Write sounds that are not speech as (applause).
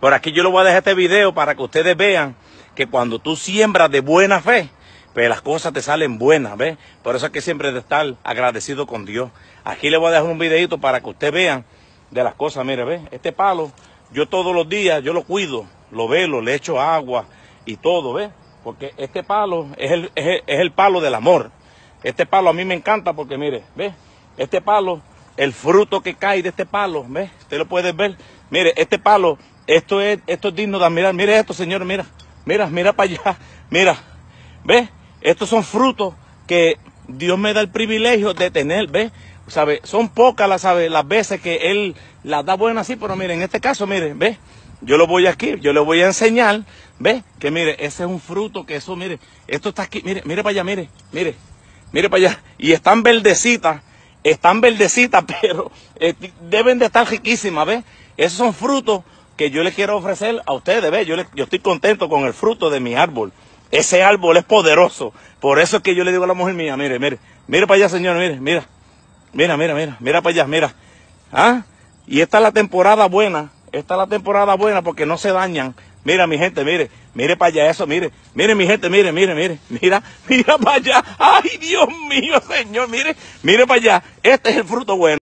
Por aquí yo lo voy a dejar este video para que ustedes vean que cuando tú siembras de buena fe, pues las cosas te salen buenas, ¿ves? Por eso es que siempre de estar agradecido con Dios. Aquí le voy a dejar un videito para que ustedes vean de las cosas, mire, ¿ves? Este palo, yo todos los días, yo lo cuido, lo velo, le echo agua y todo, ¿ves? Porque este palo es el, es el palo del amor. Este palo a mí me encanta porque, mire, ¿ves? Este palo, el fruto que cae de este palo, ¿ves? Usted lo puede ver. Mire, este palo esto es, esto es digno de admirar. Mire esto, señor, mira. Mira, mira para allá. Mira. ¿Ves? Estos son frutos que Dios me da el privilegio de tener, ¿ves? ¿Sabe? Son pocas las, las veces que Él las da buenas, así pero mire, en este caso, mire, ¿ves? Yo lo voy aquí, yo le voy a enseñar, ¿ves? Que mire, ese es un fruto, que eso, mire, esto está aquí, mire, mire para allá, mire, mire, mire para allá. Y están verdecitas, están verdecitas, (laughs) pero eh, deben de estar riquísimas, ¿ves? Esos son frutos que yo le quiero ofrecer a ustedes. ¿ve? Yo, yo estoy contento con el fruto de mi árbol. Ese árbol es poderoso. Por eso es que yo le digo a la mujer mía, mire, mire, mire para allá, señor, mire, mira, mira, mira, mira, mira para allá, mira. ¿Ah? Y esta es la temporada buena, esta es la temporada buena porque no se dañan. Mira, mi gente, mire, mire para allá eso, mire, mire, mi gente, mire, mire, mire, mira, (laughs) mira para allá. Ay, Dios mío, señor, mire, mire para allá. Este es el fruto bueno.